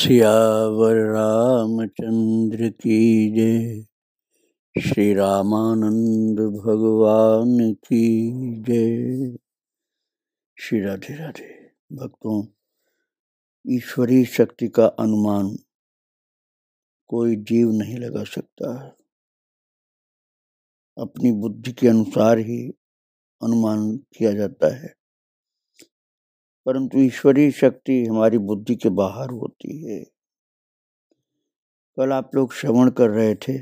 सियावर रामचंद्र की जय श्री रामानंद भगवान की जय श्री राधे राधे भक्तों ईश्वरीय शक्ति का अनुमान कोई जीव नहीं लगा सकता अपनी बुद्धि के अनुसार ही अनुमान किया जाता है परंतु ईश्वरीय शक्ति हमारी बुद्धि के बाहर होती है कल आप लोग श्रवण कर रहे थे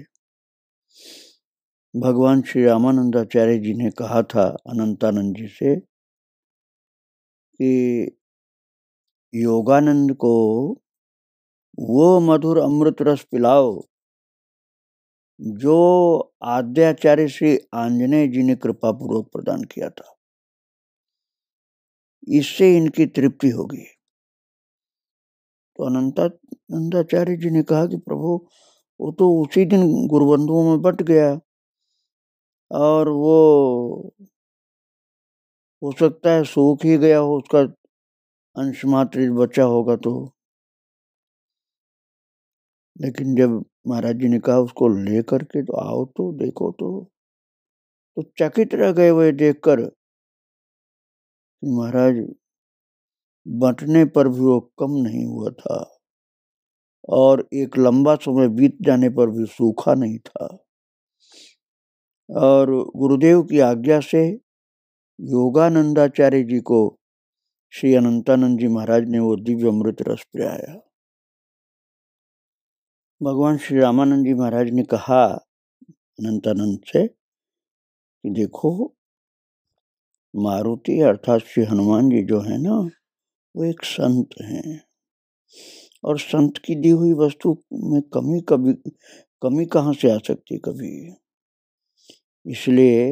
भगवान श्री रामानंदाचार्य जी ने कहा था अनंतानंद जी से कि योगानंद को वो मधुर अमृत रस पिलाओ जो आद्याचार्य श्री आंजनेय जी ने कृपापूर्वक प्रदान किया था इससे इनकी तृप्ति होगी तो अनंता नंदाचार्य जी ने कहा कि प्रभु वो तो उसी दिन गुरुबंधुओं में बट गया और वो हो सकता है सूख ही गया हो उसका अंश मात्र बच्चा होगा तो लेकिन जब महाराज जी ने कहा उसको ले करके तो आओ तो देखो तो तो चकित रह गए वे देखकर कि महाराज बंटने पर भी वो कम नहीं हुआ था और एक लंबा समय बीत जाने पर भी सूखा नहीं था और गुरुदेव की आज्ञा से योगानंदाचार्य जी को श्री अनंतानंद जी महाराज ने वो दिव्य अमृत रस पिलाया भगवान श्री रामानंद जी महाराज ने कहा अनंतानंद से कि देखो मारुति अर्थात श्री हनुमान जी जो है ना वो एक संत हैं और संत की दी हुई वस्तु में कमी कभी कमी कहाँ से आ सकती कभी इसलिए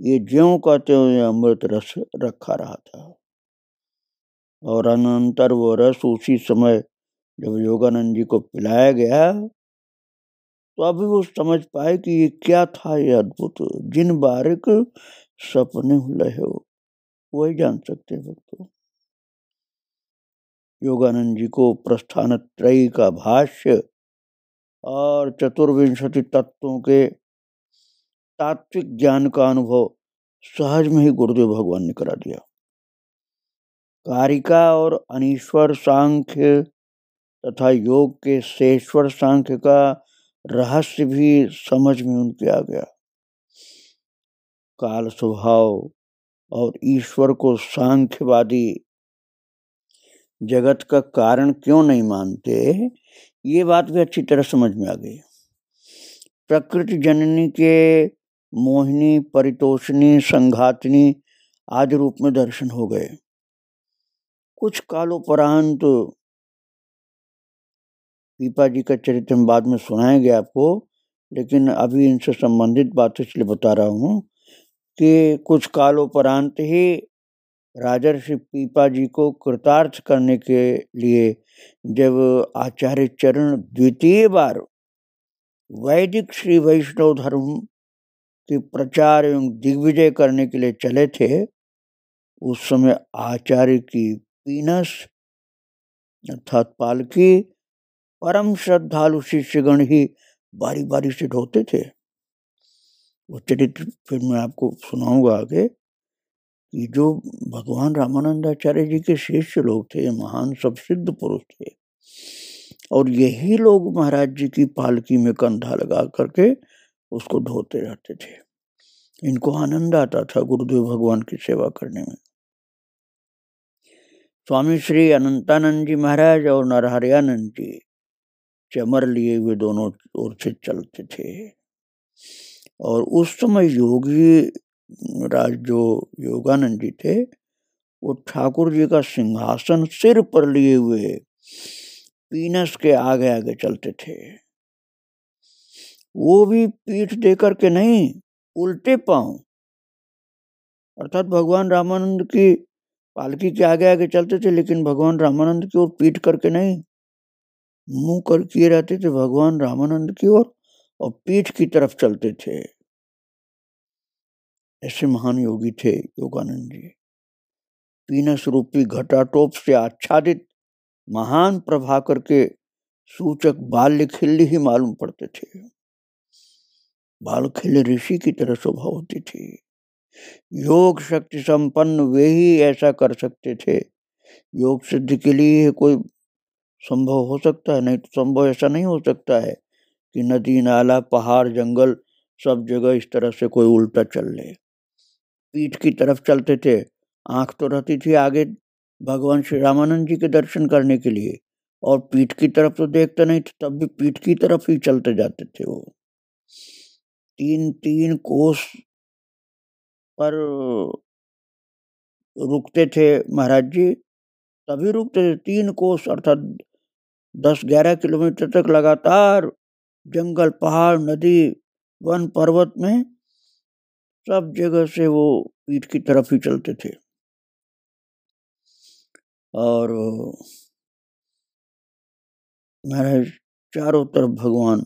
ये ज्यों का त्यों अमृत रस रखा रहा था और अनंतर वो रस उसी समय जब योगानंद जी को पिलाया गया तो अभी वो समझ पाए कि ये क्या था ये अद्भुत जिन बारिक सपने लय हो वही जान सकते भक्तों योगानंद जी को प्रस्थान त्रयी का भाष्य और चतुर्विंशति तत्वों के तात्विक ज्ञान का अनुभव सहज में ही गुरुदेव भगवान ने करा दिया कारिका और अनीश्वर सांख्य तथा योग के सेश्वर सांख्य का रहस्य भी समझ में उनके आ गया काल स्वभाव और ईश्वर को सांख्यवादी जगत का कारण क्यों नहीं मानते ये बात भी अच्छी तरह समझ में आ गई प्रकृति जननी के मोहिनी परितोषणी संघातनी आदि रूप में दर्शन हो गए कुछ कालोपरांत तो पीपा जी का चरित्र बाद में सुनाएंगे आपको लेकिन अभी इनसे संबंधित बात इसलिए बता रहा हूँ के कुछ काल उपरांत ही राजर्षि पीपा जी को कृतार्थ करने के लिए जब आचार्य चरण द्वितीय बार वैदिक श्री वैष्णव धर्म के प्रचार एवं दिग्विजय करने के लिए चले थे उस समय आचार्य की पीनस अर्थात पालकी परम श्रद्धालु शिष्यगण ही बारी बारी से ढोते थे वो चरित्र फिर मैं आपको सुनाऊंगा आगे कि जो भगवान रामानंदाचार्य जी के शिष्य लोग थे महान सब सिद्ध पुरुष थे और यही लोग महाराज जी की पालकी में कंधा लगा करके उसको ढोते रहते थे इनको आनंद आता था गुरुदेव भगवान की सेवा करने में स्वामी श्री अनंतानंद जी महाराज और नरहरियानंद जी चमर लिए हुए दोनों ओर से चलते थे और उस समय योगी राज जो योगानंद जी थे वो ठाकुर जी का सिंहासन सिर पर लिए हुए पीनस के आगे आगे चलते थे वो भी पीठ दे करके नहीं उल्टे पांव अर्थात भगवान रामानंद की पालकी के आगे आगे चलते थे लेकिन भगवान रामानंद की ओर पीठ करके नहीं मुंह कर किए रहते थे भगवान रामानंद की ओर और, और पीठ की तरफ चलते थे ऐसे महान योगी थे योगानंद जी पीनस रूपी घटाटोप से आच्छादित महान प्रभाकर के सूचक बाल्य खिल्ली ही मालूम पड़ते थे बाल खिल्ल ऋषि की तरह स्वभाव होती थी योग शक्ति संपन्न वे ही ऐसा कर सकते थे योग सिद्धि के लिए कोई संभव हो सकता है नहीं तो संभव ऐसा नहीं हो सकता है कि नदी नाला पहाड़ जंगल सब जगह इस तरह से कोई उल्टा चल ले पीठ की तरफ चलते थे आंख तो रहती थी आगे भगवान श्री रामानंद जी के दर्शन करने के लिए और पीठ की तरफ तो देखते नहीं थे तब भी पीठ की तरफ ही चलते जाते थे वो तीन तीन कोस पर रुकते थे महाराज जी तभी रुकते थे तीन कोस अर्थात दस ग्यारह किलोमीटर तक लगातार जंगल पहाड़ नदी वन पर्वत में सब जगह से वो पीठ की तरफ ही चलते थे और महाराज चारों तरफ भगवान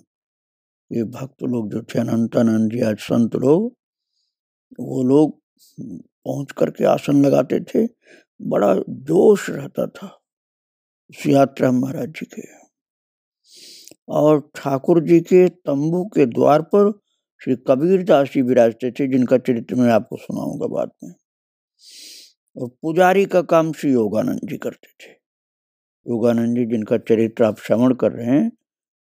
ये भक्त लोग जो थे अनंतानंद जी आज संत लोग वो लोग पहुंच करके आसन लगाते थे बड़ा जोश रहता था उस यात्रा महाराज जी के और ठाकुर जी के तंबू के द्वार पर श्री कबीर दास जी विराजते थे जिनका चरित्र मैं आपको सुनाऊंगा बाद में और पुजारी का काम श्री योगानंद जी करते थे योगानंद जी जिनका चरित्र आप श्रवण कर रहे हैं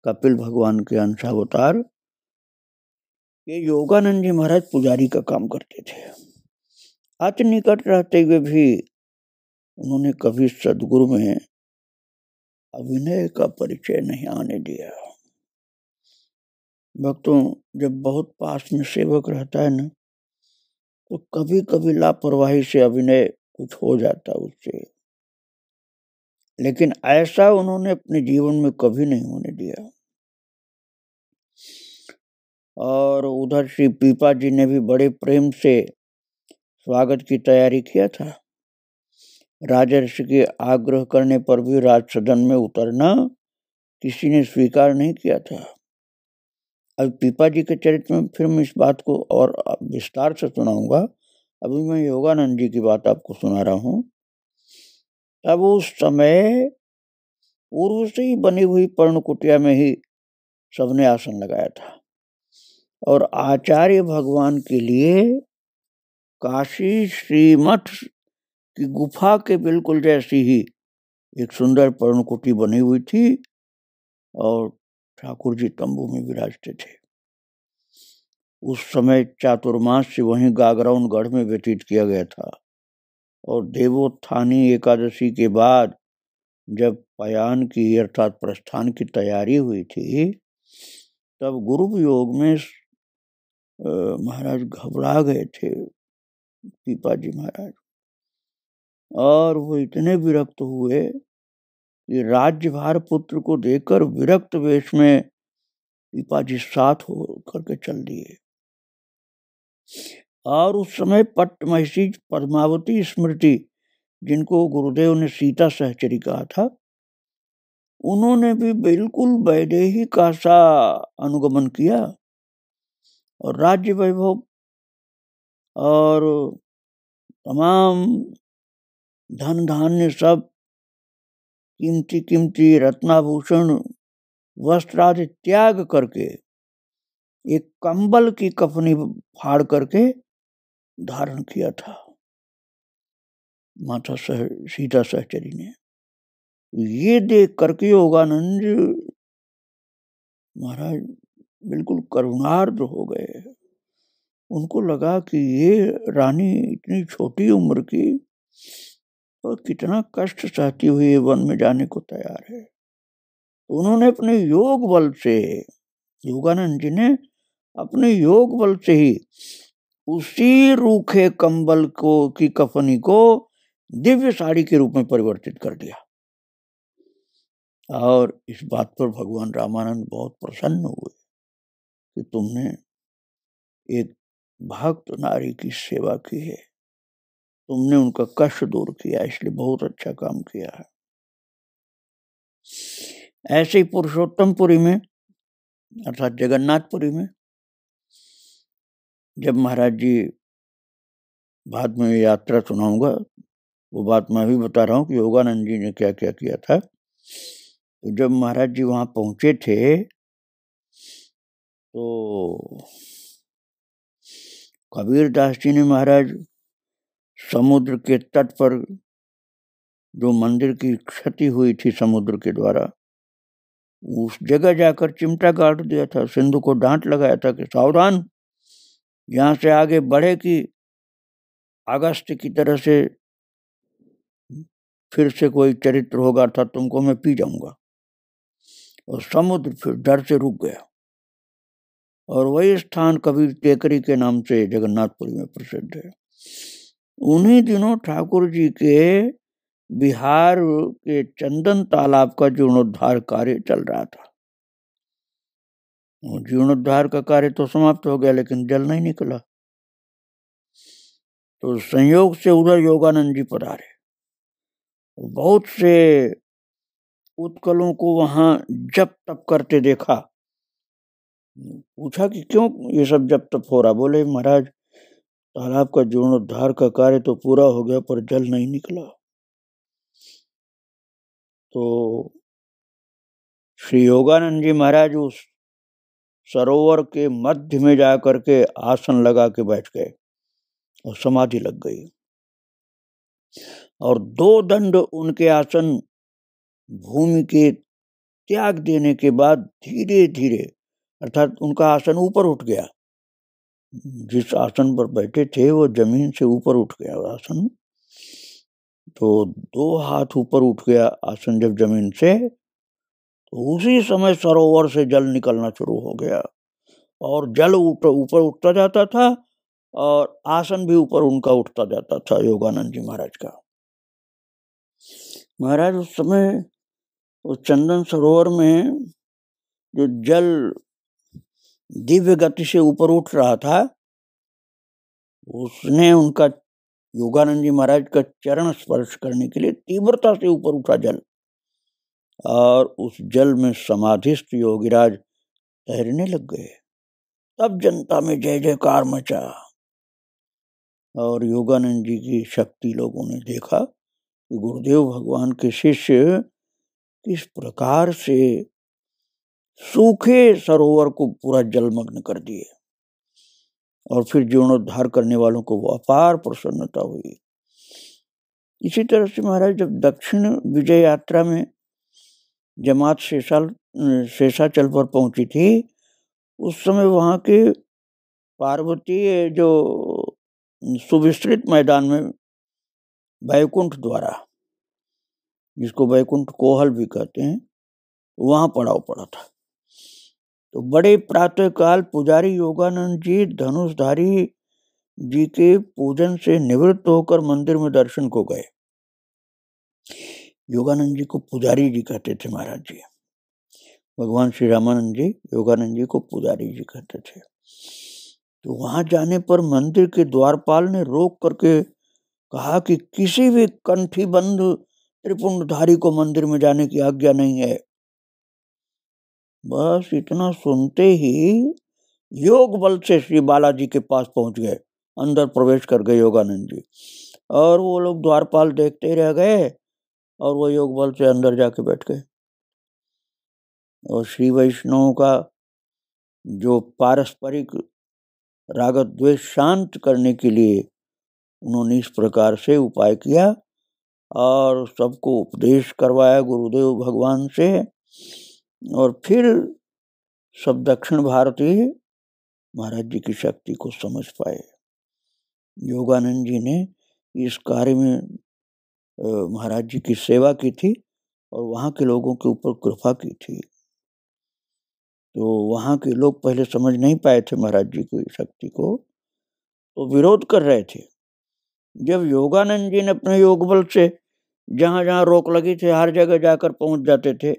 कपिल भगवान के अंशावतार ये योगानंद जी महाराज पुजारी का काम करते थे अति निकट रहते हुए भी उन्होंने कभी सदगुरु में अभिनय का परिचय नहीं आने दिया भक्तों जब बहुत पास में सेवक रहता है ना तो कभी कभी लापरवाही से अभिनय कुछ हो जाता उससे लेकिन ऐसा उन्होंने अपने जीवन में कभी नहीं होने दिया और उधर श्री पीपा जी ने भी बड़े प्रेम से स्वागत की तैयारी किया था राजर्षि के आग्रह करने पर भी राज सदन में उतरना किसी ने स्वीकार नहीं किया था अब पीपा जी के चरित्र में फिर मैं इस बात को और विस्तार से सुनाऊंगा अभी मैं योगानंद जी की बात आपको सुना रहा हूँ तब उस समय पूर्व से ही बनी हुई पर्ण कुटिया में ही सबने आसन लगाया था और आचार्य भगवान के लिए काशी श्रीमठ की गुफा के बिल्कुल जैसी ही एक सुंदर पर्णकुटी बनी हुई थी और ठाकुर जी तंबू में विराजते थे उस समय चातुर्मास से वहीं गागराउन गढ़ में व्यतीत किया गया था और देवोत्थानी एकादशी के बाद जब पयान की अर्थात प्रस्थान की तैयारी हुई थी तब गुरु योग में महाराज घबरा गए थे पीपा जी महाराज और वो इतने विरक्त हुए ये राज्यभार पुत्र को देकर विरक्त वेश में पिपाजी साथ हो करके चल दिए और उस समय पट्ट महसी पद्मावती स्मृति जिनको गुरुदेव ने सीता सहचरी कहा था उन्होंने भी बिल्कुल वैदेही का सा अनुगमन किया और राज्य वैभव और तमाम धन धान्य सब कीमती कीमती रत्नाभूषण वस्त्र आदि त्याग करके एक कंबल की कफनी फाड़ करके धारण किया था माता सह सीता सहचरी ने ये देख करके योगानंद महाराज बिल्कुल करुणार्द हो गए उनको लगा कि ये रानी इतनी छोटी उम्र की और कितना कष्ट सहती हुई वन में जाने को तैयार है तो उन्होंने अपने योग बल से योगानंद जी ने अपने योग बल से ही उसी रूखे कंबल को की कफनी को दिव्य साड़ी के रूप में परिवर्तित कर दिया और इस बात पर भगवान रामानंद बहुत प्रसन्न हुए कि तुमने एक भक्त नारी की सेवा की है तुमने उनका कष्ट दूर किया इसलिए बहुत अच्छा काम किया है ऐसे ही पुरुषोत्तमपुरी में अर्थात जगन्नाथपुरी में जब महाराज जी बाद में यात्रा सुनाऊंगा वो बात मैं भी बता रहा हूँ कि योगानंद जी ने क्या क्या किया था तो जब महाराज जी वहाँ पहुँचे थे तो कबीरदास जी ने महाराज समुद्र के तट पर जो मंदिर की क्षति हुई थी समुद्र के द्वारा उस जगह जाकर चिमटा गाड़ दिया था सिंधु को डांट लगाया था कि सावधान यहाँ से आगे बढ़े कि अगस्त की तरह से फिर से कोई चरित्र होगा था तुमको मैं पी जाऊंगा और समुद्र फिर डर से रुक गया और वही स्थान कबीर टेकरी के नाम से जगन्नाथपुरी में प्रसिद्ध है उन्हीं दिनों ठाकुर जी के बिहार के चंदन तालाब का जीर्णोद्धार कार्य चल रहा था जीर्णोद्धार का कार्य तो समाप्त हो गया लेकिन जल नहीं निकला तो संयोग से उधर योगानंद जी पधारे बहुत से उत्कलों को वहां जप तप करते देखा पूछा कि क्यों ये सब जप तप हो रहा बोले महाराज तालाब का जीर्णोद्धार का कार्य तो पूरा हो गया पर जल नहीं निकला तो श्री योगानंद जी महाराज उस सरोवर के मध्य में जा करके आसन लगा के बैठ गए और समाधि लग गई और दो दंड उनके आसन भूमि के त्याग देने के बाद धीरे धीरे अर्थात उनका आसन ऊपर उठ गया जिस आसन पर बैठे थे वो जमीन से ऊपर उठ गया आसन तो दो हाथ ऊपर उठ गया आसन जब जमीन से तो उसी समय सरोवर से जल निकलना शुरू हो गया और जल ऊपर ऊपर उठता जाता था और आसन भी ऊपर उनका उठता जाता था योगानंद जी महाराज का महाराज उस समय उस चंदन सरोवर में जो जल दिव्य गति से ऊपर उठ रहा था उसने उनका योगानंद जी महाराज का चरण स्पर्श करने के लिए तीव्रता से ऊपर उठा जल और उस जल में समाधिस्थ योगिराज तैरने लग गए तब जनता में जय जयकार मचा और योगानंद जी की शक्ति लोगों ने देखा कि गुरुदेव भगवान के शिष्य किस प्रकार से सूखे सरोवर को पूरा जलमग्न कर दिए और फिर जीर्णोद्धार करने वालों को वो अपार प्रसन्नता हुई इसी तरह से महाराज जब दक्षिण विजय यात्रा में जमात शेषाल शेषाचल पर पहुंची थी उस समय वहाँ के पार्वती जो सुविस्तृत मैदान में बैकुंठ द्वारा जिसको बैकुंठ कोहल भी कहते हैं वहाँ पड़ाव पड़ा था तो बड़े प्रातःकाल पुजारी योगानंद जी धनुषधारी जी के पूजन से निवृत्त होकर मंदिर में दर्शन को गए योगानंद जी को पुजारी जी कहते थे महाराज जी भगवान श्री रामानंद जी योगानंद जी को पुजारी जी कहते थे तो वहां जाने पर मंदिर के द्वारपाल ने रोक करके कहा कि किसी भी कंठी बंद त्रिपुंडधारी को मंदिर में जाने की आज्ञा नहीं है बस इतना सुनते ही योग बल से श्री बालाजी के पास पहुंच गए अंदर प्रवेश कर गए योगानंद जी और वो लोग द्वारपाल देखते रह गए और वो योग बल से अंदर जाके बैठ गए और श्री वैष्णव का जो पारस्परिक राग द्वेष शांत करने के लिए उन्होंने इस प्रकार से उपाय किया और सबको उपदेश करवाया गुरुदेव भगवान से और फिर सब दक्षिण भारतीय महाराज जी की शक्ति को समझ पाए योगानंद जी ने इस कार्य में महाराज जी की सेवा की थी और वहाँ के लोगों के ऊपर कृपा की थी तो वहाँ के लोग पहले समझ नहीं पाए थे महाराज जी की शक्ति को तो विरोध कर रहे थे जब योगानंद जी ने अपने योग बल से जहाँ जहाँ रोक लगी थी हर जगह जाकर पहुँच जाते थे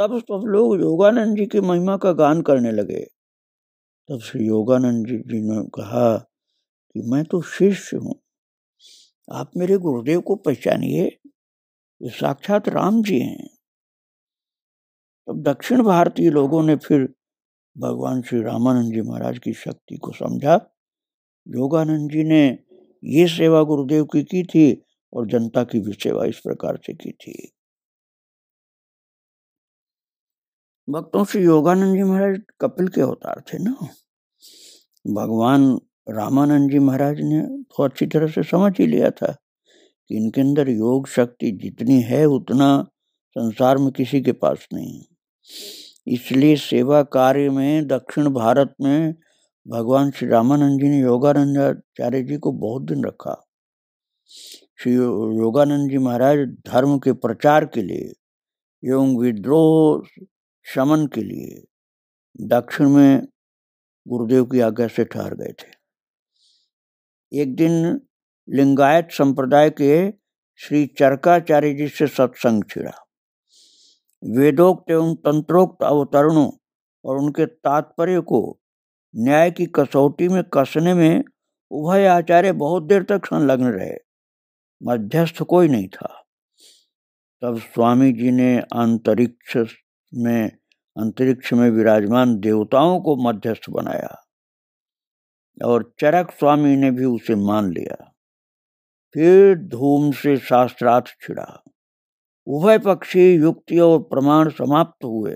तब सब लोग योगानंद जी की महिमा का गान करने लगे तब श्री योगानंद जी जी ने कहा कि मैं तो शिष्य हूँ आप मेरे गुरुदेव को पहचानिए ये साक्षात राम जी हैं तब दक्षिण भारतीय लोगों ने फिर भगवान श्री रामानंद जी महाराज की शक्ति को समझा योगानंद जी ने ये सेवा गुरुदेव की की थी और जनता की भी सेवा इस प्रकार से की थी भक्तों से योगानंद जी महाराज कपिल के अवतार थे ना भगवान रामानंद जी महाराज ने तो अच्छी तरह से समझ ही लिया था कि इनके अंदर योग शक्ति जितनी है उतना संसार में किसी के पास नहीं इसलिए सेवा कार्य में दक्षिण भारत में भगवान श्री रामानंद जी ने योगानंदाचार्य जी को बहुत दिन रखा श्री योगानंद जी महाराज धर्म के प्रचार के लिए एवं विद्रोह शमन के लिए दक्षिण में गुरुदेव की आज्ञा से ठहर गए थे एक दिन लिंगायत संप्रदाय के श्री चरकाचार्य जी से सत्संग छिड़ा वेदोक्त एवं तंत्रोक्त अवतरणों और उनके तात्पर्य को न्याय की कसौटी में कसने में उभय आचार्य बहुत देर तक संलग्न रहे मध्यस्थ कोई नहीं था तब स्वामी जी ने अंतरिक्ष में अंतरिक्ष में विराजमान देवताओं को मध्यस्थ बनाया और चरक स्वामी ने भी उसे मान लिया फिर धूम से शास्त्रार्थ छिड़ा उभय पक्षी युक्ति और प्रमाण समाप्त हुए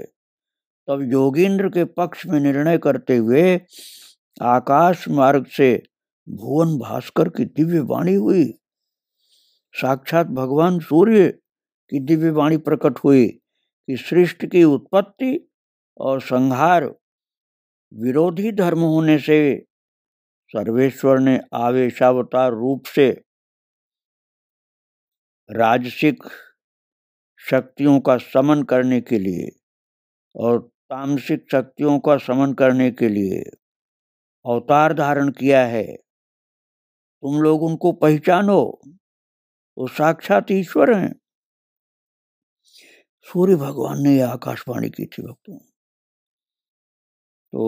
तब योगेंद्र के पक्ष में निर्णय करते हुए आकाश मार्ग से भुवन भास्कर की दिव्य वाणी हुई साक्षात भगवान सूर्य की दिव्य वाणी प्रकट हुई कि सृष्टि की उत्पत्ति और संहार विरोधी धर्म होने से सर्वेश्वर ने आवेशावतार रूप से राजसिक शक्तियों का समन करने के लिए और तामसिक शक्तियों का समन करने के लिए अवतार धारण किया है तुम लोग उनको पहचानो वो साक्षात ईश्वर हैं सूर्य भगवान ने यह आकाशवाणी की थी भक्तों तो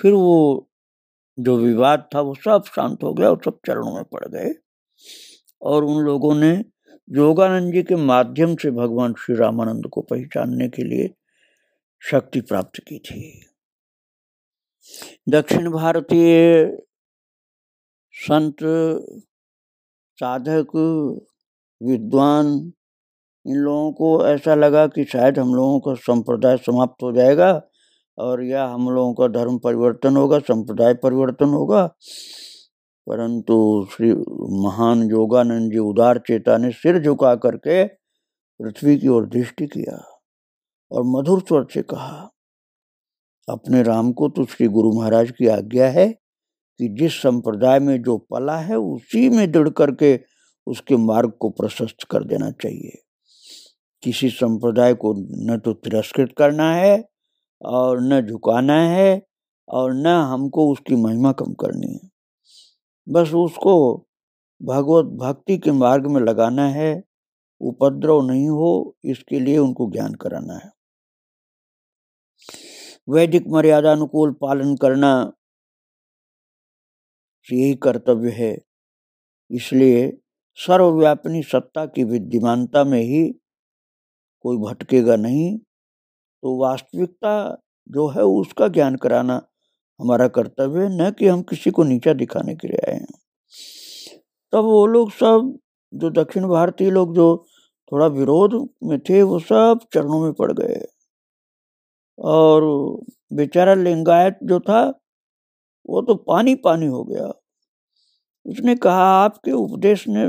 फिर वो जो विवाद था वो सब शांत हो गया और सब चरणों में पड़ गए और उन लोगों ने योगानंद जी के माध्यम से भगवान श्री रामानंद को पहचानने के लिए शक्ति प्राप्त की थी दक्षिण भारतीय संत साधक विद्वान इन लोगों को ऐसा लगा कि शायद हम लोगों का संप्रदाय समाप्त हो जाएगा और या हम लोगों का धर्म परिवर्तन होगा संप्रदाय परिवर्तन होगा परंतु श्री महान योगानंद जी उदार चेता ने सिर झुका करके पृथ्वी की ओर दृष्टि किया और मधुर स्वर से कहा अपने राम को तो श्री गुरु महाराज की आज्ञा है कि जिस संप्रदाय में जो पला है उसी में दृढ़ करके उसके मार्ग को प्रशस्त कर देना चाहिए किसी संप्रदाय को न तो तिरस्कृत करना है और न झुकाना है और न हमको उसकी महिमा कम करनी है बस उसको भगवत भक्ति के मार्ग में लगाना है उपद्रव नहीं हो इसके लिए उनको ज्ञान कराना है वैदिक मर्यादा अनुकूल पालन करना यही कर्तव्य है इसलिए सर्वव्यापिनी सत्ता की विद्यमानता में ही कोई भटकेगा नहीं तो वास्तविकता जो है उसका ज्ञान कराना हमारा कर्तव्य है न कि हम किसी को नीचा दिखाने के लिए आए हैं तब वो लोग सब जो दक्षिण भारतीय लोग जो थोड़ा विरोध में थे वो सब चरणों में पड़ गए और बेचारा लिंगायत जो था वो तो पानी पानी हो गया उसने कहा आपके उपदेश ने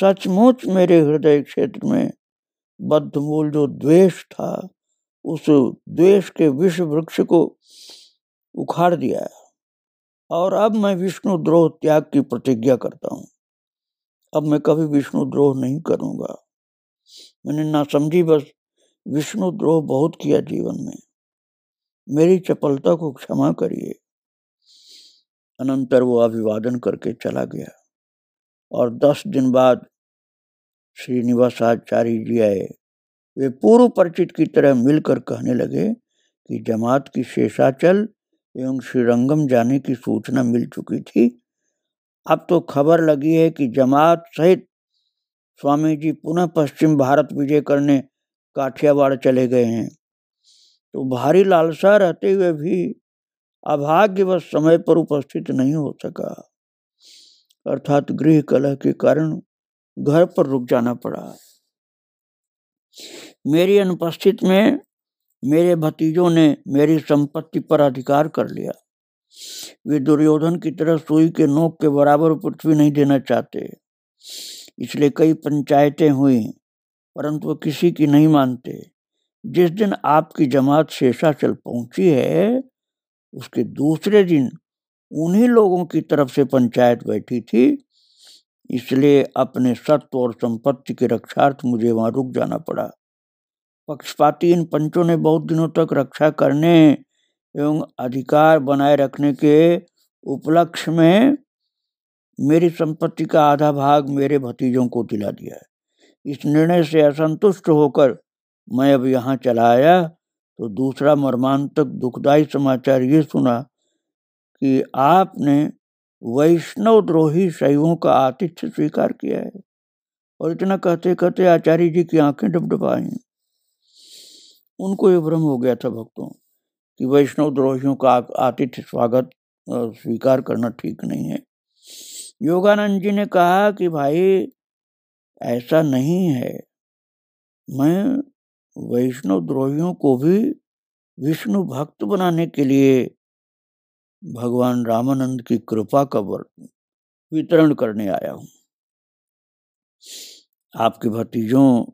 सचमुच मेरे हृदय क्षेत्र में बद्धमूल जो द्वेष था उस द्वेष के विष वृक्ष को उखाड़ दिया और अब मैं विष्णु द्रोह त्याग की प्रतिज्ञा करता हूँ अब मैं कभी विष्णु द्रोह नहीं करूँगा मैंने ना समझी बस विष्णु द्रोह बहुत किया जीवन में मेरी चपलता को क्षमा करिए अनंतर वो अभिवादन करके चला गया और दस दिन बाद श्रीनिवासाचार्य जी आए वे पूर्व परिचित की तरह मिलकर कहने लगे कि जमात की शेषाचल एवं श्रीरंगम जाने की सूचना मिल चुकी थी अब तो खबर लगी है कि जमात सहित स्वामी जी पुनः पश्चिम भारत विजय करने काठियावाड़ चले गए हैं तो भारी लालसा रहते हुए भी अभाग्यवश समय पर उपस्थित नहीं हो सका अर्थात गृह कलह के कारण घर पर रुक जाना पड़ा मेरी अनुपस्थित में मेरे भतीजों ने मेरी संपत्ति पर अधिकार कर लिया वे दुर्योधन की तरह सुई के नोक के बराबर पृथ्वी नहीं देना चाहते इसलिए कई पंचायतें हुई परंतु किसी की नहीं मानते जिस दिन आपकी जमात शेषाचल पहुंची है उसके दूसरे दिन उन्हीं लोगों की तरफ से पंचायत बैठी थी इसलिए अपने सत्व और संपत्ति के रक्षार्थ मुझे वहां रुक जाना पड़ा पक्षपाती इन पंचों ने बहुत दिनों तक रक्षा करने एवं अधिकार बनाए रखने के उपलक्ष्य में मेरी संपत्ति का आधा भाग मेरे भतीजों को दिला दिया इस निर्णय से असंतुष्ट होकर मैं अब यहाँ चला आया तो दूसरा मर्मांतक दुखदायी समाचार ये सुना कि आपने वैष्णव द्रोही शैवों का आतिथ्य स्वीकार किया है और इतना कहते कहते आचार्य जी की आंखें डबडबाई उनको ये भ्रम हो गया था भक्तों कि वैष्णव द्रोहियों का आतिथ्य स्वागत स्वीकार करना ठीक नहीं है योगानंद जी ने कहा कि भाई ऐसा नहीं है मैं वैष्णव द्रोहियों को भी विष्णु भक्त बनाने के लिए भगवान रामानंद की कृपा का वितरण करने आया हूँ आपके भतीजों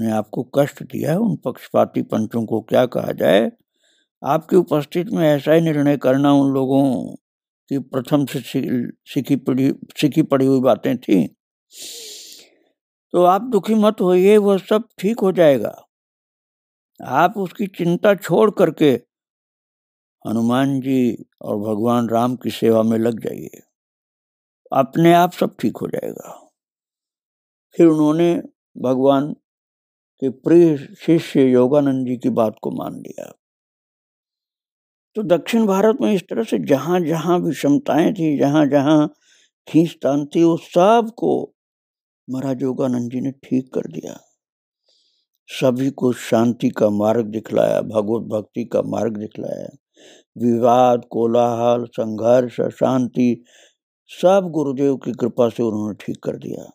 ने आपको कष्ट दिया है उन पक्षपाती पंचों को क्या कहा जाए आपकी उपस्थिति में ऐसा ही निर्णय करना उन लोगों की प्रथम से सीखी पड़ी सीखी पड़ी हुई बातें थी तो आप दुखी मत होइए वह सब ठीक हो जाएगा आप उसकी चिंता छोड़ करके हनुमान जी और भगवान राम की सेवा में लग जाइए अपने आप सब ठीक हो जाएगा फिर उन्होंने भगवान के प्रिय शिष्य योगानंद जी की बात को मान लिया तो दक्षिण भारत में इस तरह से जहाँ भी विषमताएं थी जहाँ जहाँ खींचतान थी उस सब को महाराज योगानंद जी ने ठीक कर दिया सभी को शांति का मार्ग दिखलाया भगवत भक्ति का मार्ग दिखलाया विवाद कोलाहल संघर्ष शांति सब गुरुदेव की कृपा से उन्होंने ठीक कर दिया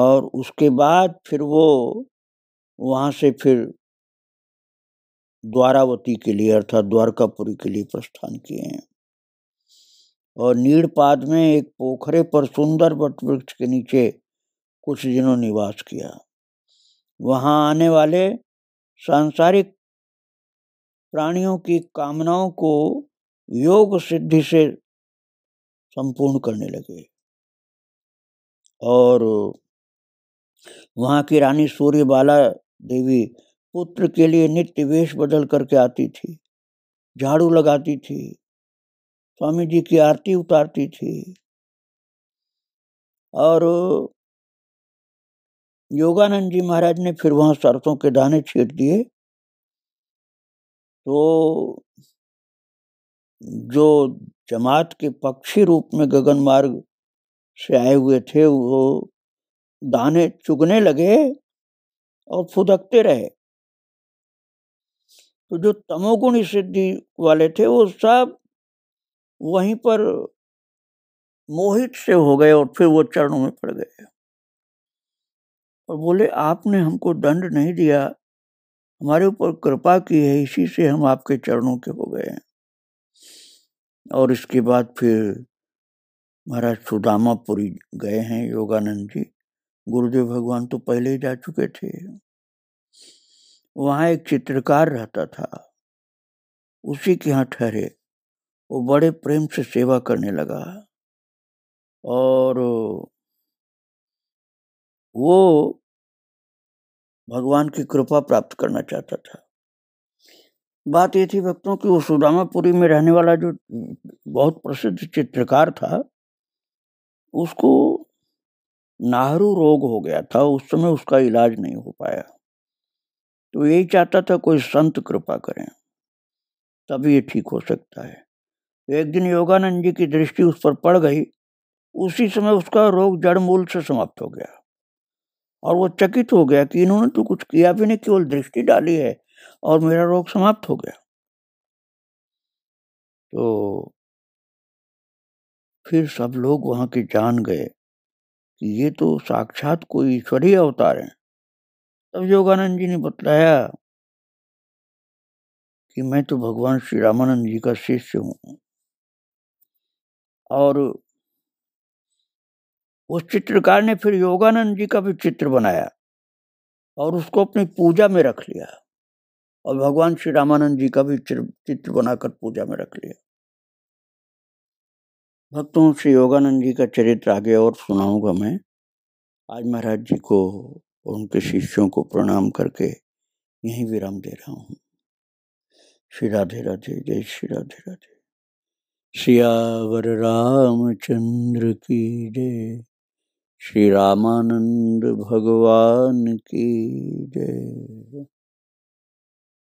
और उसके बाद फिर वो वहाँ से फिर द्वारावती के लिए अर्थात द्वारकापुरी के लिए प्रस्थान किए हैं और नीड़पाद में एक पोखरे पर सुंदर वट वृक्ष के नीचे कुछ दिनों निवास किया वहाँ आने वाले सांसारिक प्राणियों की कामनाओं को योग सिद्धि से संपूर्ण करने लगे और वहाँ की रानी सूर्य बाला देवी पुत्र के लिए नित्य वेश बदल करके आती थी झाड़ू लगाती थी स्वामी जी की आरती उतारती थी और योगानंद जी महाराज ने फिर वहाँ सरसों के दाने छीट दिए तो जो जमात के पक्षी रूप में गगन मार्ग से आए हुए थे वो दाने चुगने लगे और फुदकते रहे तो जो तमोगुणी सिद्धि वाले थे वो सब वहीं पर मोहित से हो गए और फिर वो चरणों में पड़ गए और बोले आपने हमको दंड नहीं दिया हमारे ऊपर कृपा की है इसी से हम आपके चरणों के हो गए हैं और इसके बाद फिर महाराज सुदामापुरी गए हैं योगानंद जी गुरुदेव भगवान तो पहले ही जा चुके थे वहाँ एक चित्रकार रहता था उसी के यहाँ ठहरे वो बड़े प्रेम से सेवा करने लगा और वो भगवान की कृपा प्राप्त करना चाहता था बात ये थी भक्तों की वो सुदामापुरी में रहने वाला जो बहुत प्रसिद्ध चित्रकार था उसको नाहरू रोग हो गया था उस समय उसका इलाज नहीं हो पाया तो यही चाहता था कोई संत कृपा करें तभी ये ठीक हो सकता है एक दिन योगानंद जी की दृष्टि उस पर पड़ गई उसी समय उसका रोग जड़ मूल से समाप्त हो गया और वो चकित हो गया कि इन्होंने तो कुछ किया भी नहीं केवल दृष्टि डाली है और मेरा रोग समाप्त हो गया तो फिर सब लोग वहाँ के जान गए कि ये तो साक्षात कोई ईश्वरीय अवतार है तब योगानंद जी ने बताया कि मैं तो भगवान श्री रामानंद जी का शिष्य हूँ और उस चित्रकार ने फिर योगानंद जी का भी चित्र बनाया और उसको अपनी पूजा में रख लिया और भगवान श्री रामानंद जी का भी चित्र बनाकर पूजा में रख लिया भक्तों श्री योगानंद जी का चरित्र आगे और सुनाऊंगा मैं आज महाराज जी को और उनके शिष्यों को प्रणाम करके यहीं विराम दे रहा हूँ श्री राधे राधे जय श्री राधे राधे सियावर रामचंद्र की जय श्री रामानंद भगवान की जय